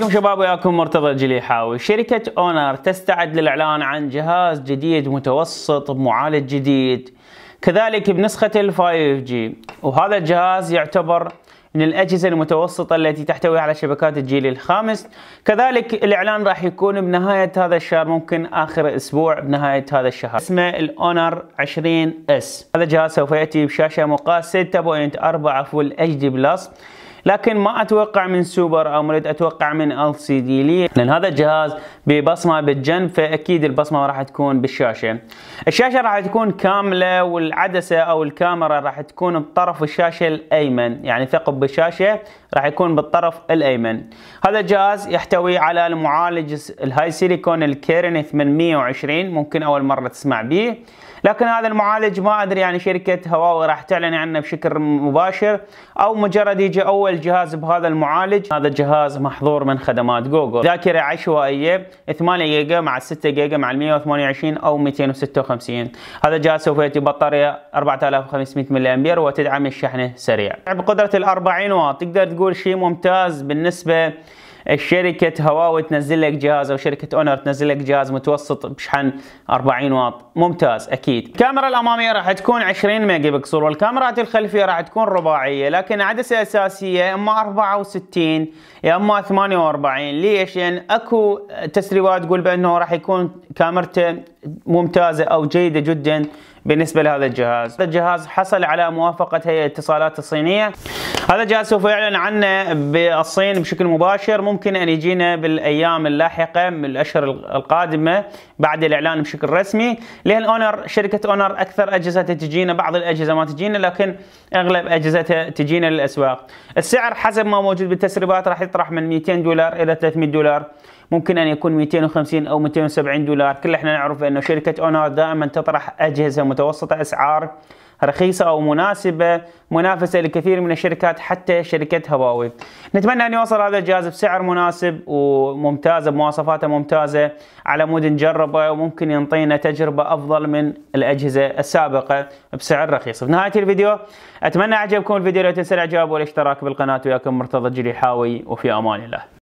عليكم شباب وياكم مرتضى الجليحاوي شركة اونر تستعد للإعلان عن جهاز جديد متوسط بمعالج جديد كذلك بنسخة ال 5G وهذا الجهاز يعتبر من الأجهزة المتوسطة التي تحتوي على شبكات الجيل الخامس كذلك الإعلان راح يكون بنهاية هذا الشهر ممكن آخر أسبوع بنهاية هذا الشهر اسمه الأونر 20 اس هذا الجهاز سوف يأتي بشاشة مقاس 6.4 فول اتش دي بلس لكن ما اتوقع من سوبر اموليد اتوقع من ال سي دي لي لان هذا الجهاز ببصمه بالجنب فاكيد البصمه راح تكون بالشاشه الشاشه راح تكون كامله والعدسه او الكاميرا راح تكون بطرف الشاشه الايمن يعني ثقب الشاشه راح يكون بالطرف الايمن هذا الجهاز يحتوي على المعالج الهاي سيليكون الكيرن 820 ممكن اول مره تسمع به لكن هذا المعالج ما ادري يعني شركه هواوي راح تعلن عنه بشكل مباشر او مجرد يجي اول أول جهاز بهذا المعالج هذا جهاز محظور من خدمات جوجل ذاكرة عشوائية 8 جيجا مع 6 جيجا مع 128 أو 256 هذا الجهاز سوف يأتي بطارية 4500 ملي أمبير وتدعم الشحن السريع بقدرة ال 40 واط تقدر تقول شيء ممتاز بالنسبة شركه هواوي تنزل لك جهاز او شركه اونر تنزل لك جهاز متوسط بشحن 40 واط ممتاز اكيد الكاميرا الاماميه راح تكون 20 ميجا بكسل والكاميرات الخلفيه راح تكون رباعيه لكن عدسه اساسيه اما 64 يا اما 48 ليش؟ لان يعني اكو تسريبات تقول بانه راح يكون كاميرته ممتازه او جيده جدا بالنسبة لهذا الجهاز هذا الجهاز حصل على موافقة هيئة الاتصالات الصينية هذا الجهاز سوف يعلن عنه بالصين بشكل مباشر ممكن أن يجينا بالأيام اللاحقة من الأشهر القادمة بعد الإعلان بشكل رسمي لأن أونر شركة أونر أكثر أجهزتها تجينا بعض الأجهزة ما تجينا لكن أغلب أجهزتها تجينا للأسواق السعر حسب ما موجود بالتسريبات راح يطرح من 200 دولار إلى 300 دولار ممكن ان يكون 250 او 270 دولار كل احنا نعرف انه شركه اونر دائما تطرح اجهزه متوسطه اسعار رخيصة أو مناسبة منافسة لكثير من الشركات حتى شركة هواوي نتمنى أن يوصل هذا الجهاز بسعر مناسب وممتازة بمواصفاته ممتازة على مود نجربه وممكن ينطينا تجربة أفضل من الأجهزة السابقة بسعر رخيص في نهاية الفيديو أتمنى عجبكم الفيديو لا تنسى الإعجاب والاشتراك بالقناة وياكم مرتضى الجريحاوي وفي أمان الله